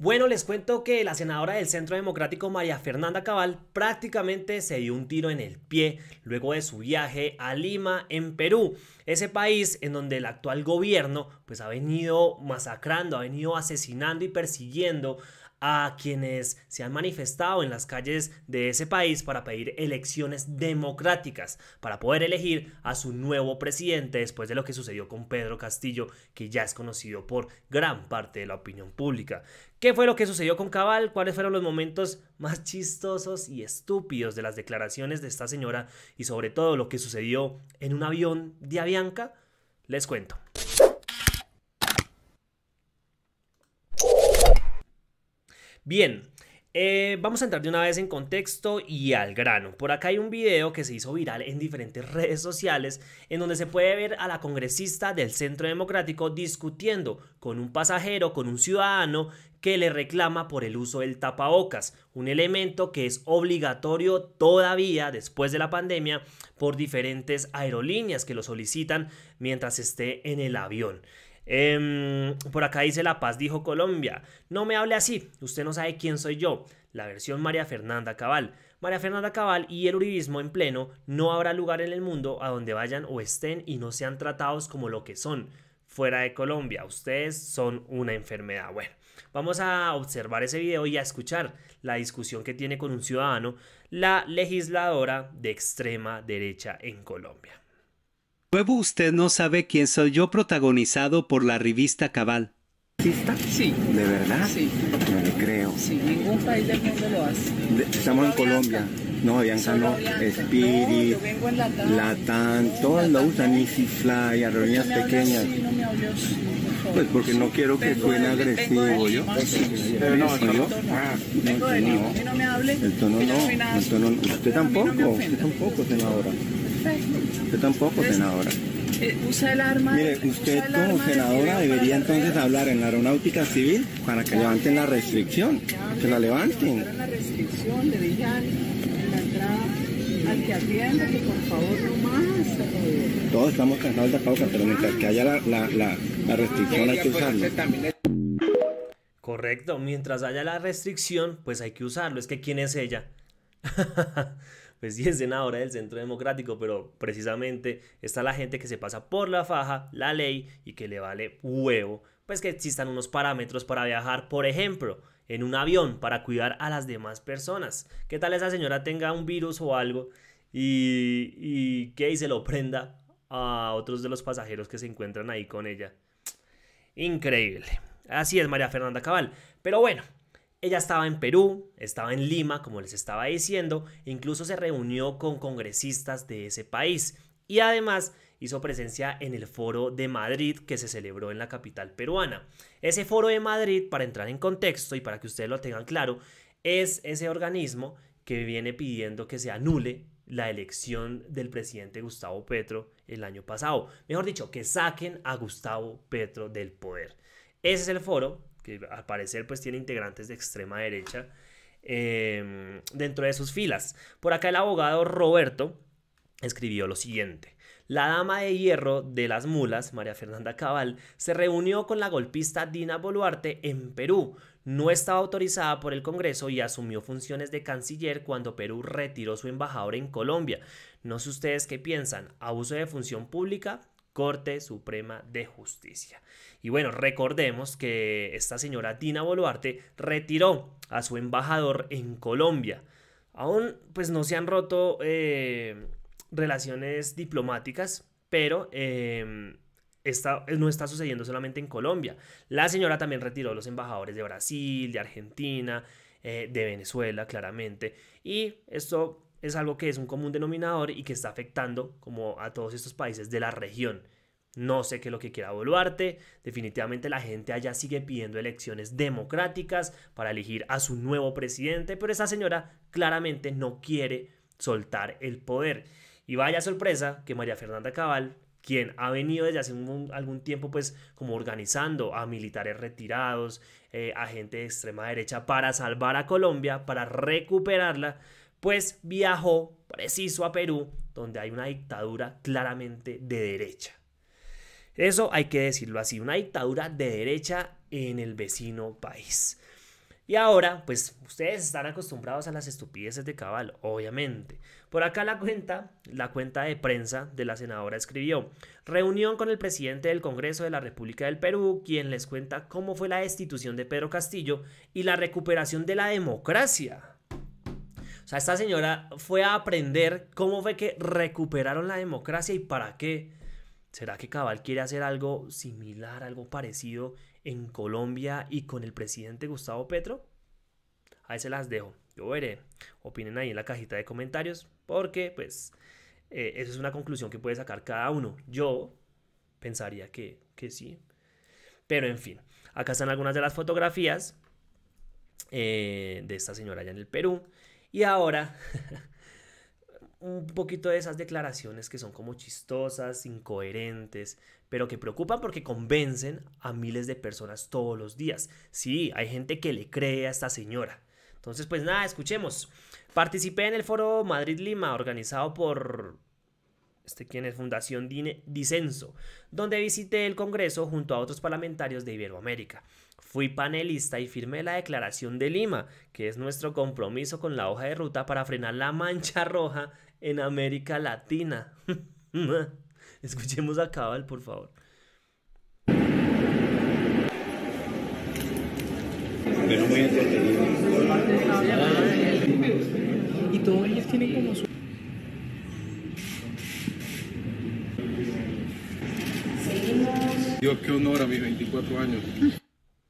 Bueno, les cuento que la senadora del Centro Democrático María Fernanda Cabal prácticamente se dio un tiro en el pie luego de su viaje a Lima, en Perú, ese país en donde el actual gobierno pues ha venido masacrando, ha venido asesinando y persiguiendo a quienes se han manifestado en las calles de ese país para pedir elecciones democráticas, para poder elegir a su nuevo presidente después de lo que sucedió con Pedro Castillo, que ya es conocido por gran parte de la opinión pública. ¿Qué fue lo que sucedió con Cabal? ¿Cuáles fueron los momentos más chistosos y estúpidos de las declaraciones de esta señora? Y sobre todo lo que sucedió en un avión de Avianca, les cuento. Bien, eh, vamos a entrar de una vez en contexto y al grano. Por acá hay un video que se hizo viral en diferentes redes sociales en donde se puede ver a la congresista del Centro Democrático discutiendo con un pasajero, con un ciudadano que le reclama por el uso del tapabocas, un elemento que es obligatorio todavía después de la pandemia por diferentes aerolíneas que lo solicitan mientras esté en el avión. Em, por acá dice La Paz, dijo Colombia. No me hable así, usted no sabe quién soy yo. La versión María Fernanda Cabal. María Fernanda Cabal y el uribismo en pleno no habrá lugar en el mundo a donde vayan o estén y no sean tratados como lo que son. Fuera de Colombia, ustedes son una enfermedad. Bueno, vamos a observar ese video y a escuchar la discusión que tiene con un ciudadano la legisladora de extrema derecha en Colombia. Luego usted no sabe quién soy yo protagonizado por la revista Cabal. Sí. ¿De verdad? Sí. No le creo. Sí, ningún país del mundo lo hace. estamos en Colombia. No, ya no, Spirit, no, Latam, todas las usan, Easy Fly, aerolíneas pequeñas. pues porque no quiero que suene agresivo. yo. Pero ah, no, el tono. no, No El tono no. El tono, usted tampoco. Usted tampoco, senadora. Yo tampoco, senadora. Eh, usa el arma. Mire, usted como senadora debería entonces hablar en la aeronáutica civil para que levanten la restricción, que la levanten. La restricción, que por favor no más. Eh. Todos estamos cansados de la pausa, pero mientras que haya la, la restricción hay que pues, usarlo. Correcto, mientras haya la restricción, pues hay que usarlo. Es que ¿quién es ella? pues sí es senadora del Centro Democrático, pero precisamente está la gente que se pasa por la faja, la ley y que le vale huevo, pues que existan unos parámetros para viajar, por ejemplo, en un avión para cuidar a las demás personas. ¿Qué tal esa señora tenga un virus o algo y, que se lo prenda a otros de los pasajeros que se encuentran ahí con ella? Increíble. Así es María Fernanda Cabal. Pero bueno, ella estaba en Perú, estaba en Lima, como les estaba diciendo, e incluso se reunió con congresistas de ese país y además hizo presencia en el foro de Madrid que se celebró en la capital peruana. Ese foro de Madrid, para entrar en contexto y para que ustedes lo tengan claro, es ese organismo que viene pidiendo que se anule la elección del presidente Gustavo Petro el año pasado. Mejor dicho, que saquen a Gustavo Petro del poder. Ese es el foro que al parecer pues tiene integrantes de extrema derecha em, dentro de sus filas. Por acá el abogado Roberto escribió lo siguiente. La dama de hierro de las mulas, María Fernanda Cabal, se reunió con la golpista Dina Boluarte en Perú. No estaba autorizada por el Congreso y asumió funciones de canciller cuando Perú retiró su embajador en Colombia. No sé ustedes qué piensan, abuso de función pública Corte Suprema de Justicia. Y bueno, recordemos que esta señora Dina Boluarte retiró a su embajador en Colombia. Aún pues no se han roto eh, relaciones diplomáticas, pero em, eh, no está sucediendo solamente en Colombia. La señora también retiró a los embajadores de Brasil, de Argentina, eh, de Venezuela, claramente. Y esto es algo que es un común denominador y que está afectando como a todos estos países de la región. No sé qué es lo que quiera Boluarte. Definitivamente la gente allá sigue pidiendo elecciones democráticas para elegir a su nuevo presidente, pero esa señora claramente no quiere soltar el poder. Y vaya sorpresa que María Fernanda Cabal, quien ha venido desde hace algún tiempo pues como organizando a militares retirados, eh, a gente de extrema derecha para salvar a Colombia, para recuperarla, pues viajó preciso a Perú, donde hay una dictadura claramente de derecha. Eso hay que decirlo así, una dictadura de derecha en el vecino país. Y ahora, pues ustedes están acostumbrados a las estupideces de Cabal, obviamente. Por acá la cuenta, la cuenta de prensa de la senadora escribió, reunión con el presidente del Congreso de la República del Perú, quien les cuenta cómo fue la destitución de Pedro Castillo y la recuperación de la democracia. O sea, esta señora fue a aprender cómo fue que recuperaron la democracia y para qué. ¿Será que Cabal quiere hacer algo similar, algo parecido en Colombia y con el presidente Gustavo Petro? Ahí se las dejo. Yo veré. Opinen ahí en la cajita de comentarios porque pues eh, esa es una conclusión que puede sacar cada uno. Yo pensaría que, sí. Pero en fin, acá están algunas de las fotografías eh, de esta señora allá en el Perú. Y ahora, un poquito de esas declaraciones que son como chistosas, incoherentes, pero que preocupan porque convencen a miles de personas todos los días. Sí, hay gente que le cree a esta señora. Entonces, pues nada, escuchemos. Participé en el foro Madrid-Lima organizado por este quien es Fundación Dicenso, Disenso, donde visité el Congreso junto a otros parlamentarios de Iberoamérica. Fui panelista y firmé la Declaración de Lima, que es nuestro compromiso con la hoja de ruta para frenar la mancha roja en América Latina. Escuchemos a Cabal, por favor. Y todos ellos tienen como su... Dios, qué honor a mis 24 años.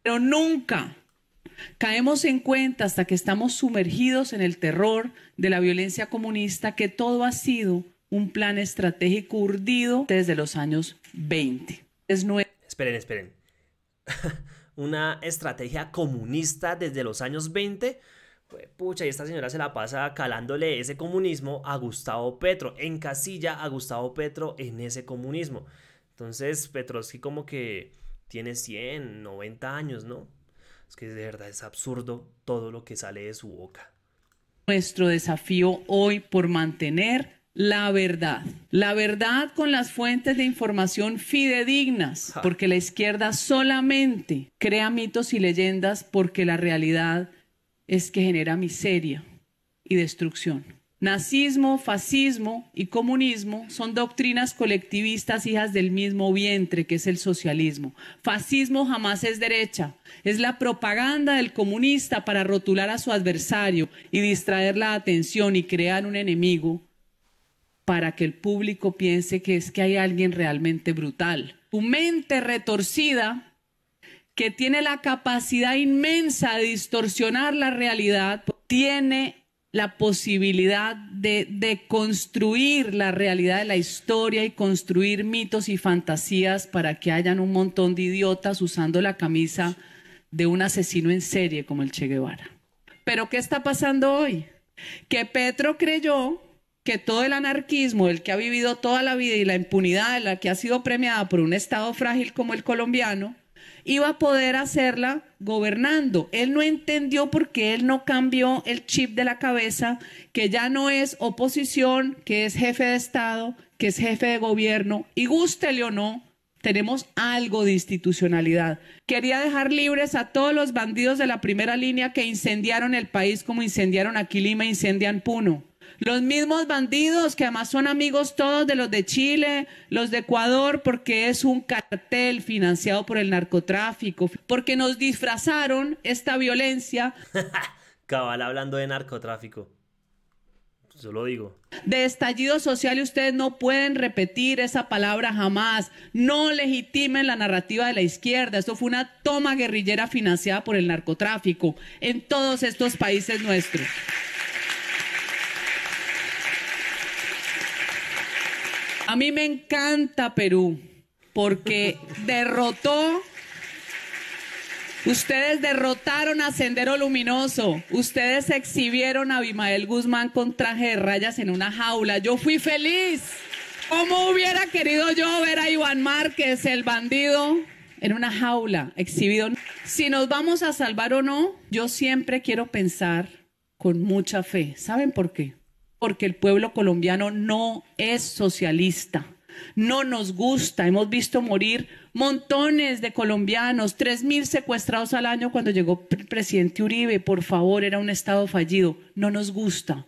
Pero nunca caemos en cuenta hasta que estamos sumergidos en el terror de la violencia comunista que todo ha sido un plan estratégico urdido desde los años 20. Es esperen, esperen. Una estrategia comunista desde los años 20. pucha, y esta señora se la pasa calándole ese comunismo a Gustavo Petro, en casilla a Gustavo Petro en ese comunismo. Entonces, Petrovsky como que tiene 100, 90 años, ¿no? Es que de verdad es absurdo todo lo que sale de su boca. Nuestro desafío hoy por mantener la verdad. La verdad con las fuentes de información fidedignas, porque la izquierda solamente crea mitos y leyendas porque la realidad es que genera miseria y destrucción. Nazismo, fascismo y comunismo son doctrinas colectivistas hijas del mismo vientre que es el socialismo. Fascismo jamás es derecha, es la propaganda del comunista para rotular a su adversario y distraer la atención y crear un enemigo para que el público piense que es que hay alguien realmente brutal. Tu mente retorcida que tiene la capacidad inmensa de distorsionar la realidad tiene la posibilidad de, construir la realidad de la historia y construir mitos y fantasías para que hayan un montón de idiotas usando la camisa de un asesino en serie como el Che Guevara. Pero ¿qué está pasando hoy? Que Petro creyó que todo el anarquismo, el que ha vivido toda la vida y la impunidad de la que ha sido premiada por un Estado frágil como el colombiano, iba a poder hacerla gobernando. Él no entendió porque él no cambió el chip de la cabeza, que ya no es oposición, que es jefe de Estado, que es jefe de gobierno, y gústele o no, tenemos algo de institucionalidad. Quería dejar libres a todos los bandidos de la primera línea que incendiaron el país como incendiaron aquí Lima, incendian Puno. Los mismos bandidos que además son amigos todos de los de Chile, los de Ecuador, porque es un cartel financiado por el narcotráfico, porque nos disfrazaron esta violencia. Cabal hablando de narcotráfico. Se lo digo. De estallido social y ustedes no pueden repetir esa palabra jamás. No legitimen la narrativa de la izquierda. Esto fue una toma guerrillera financiada por el narcotráfico en todos estos países nuestros. A mí me encanta Perú porque derrotó Ustedes derrotaron a Sendero Luminoso. Ustedes exhibieron a Abimael Guzmán con traje de rayas en una jaula. Yo fui feliz. ¿Cómo hubiera querido yo ver a Iván Márquez, el bandido, en una jaula, exhibido? Si nos vamos a salvar o no, yo siempre quiero pensar con mucha fe. ¿Saben por qué? porque el pueblo colombiano no es socialista. No nos gusta. Hemos visto morir montones de colombianos, 3.000 secuestrados al año cuando llegó el presidente Uribe. Por favor, era un Estado fallido. No nos gusta.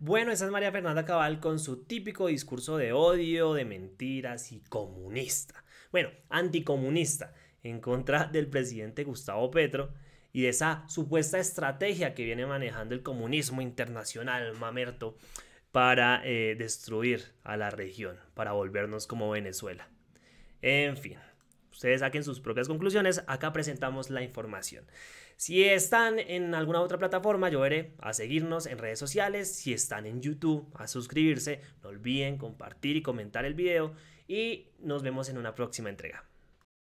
Bueno, esa es María Fernanda Cabal con su típico discurso de odio, de mentiras y comunista. Bueno, anticomunista, en contra del presidente Gustavo Petro y de esa supuesta estrategia que viene manejando el comunismo internacional, mamerto, para eh, destruir a la región, para volvernos como Venezuela. En fin, ustedes saquen sus propias conclusiones, acá presentamos la información. Si están en alguna otra plataforma, yo veré a seguirnos en redes sociales. Si están en YouTube, a suscribirse. No olviden compartir y comentar el video. Y nos vemos en una próxima entrega.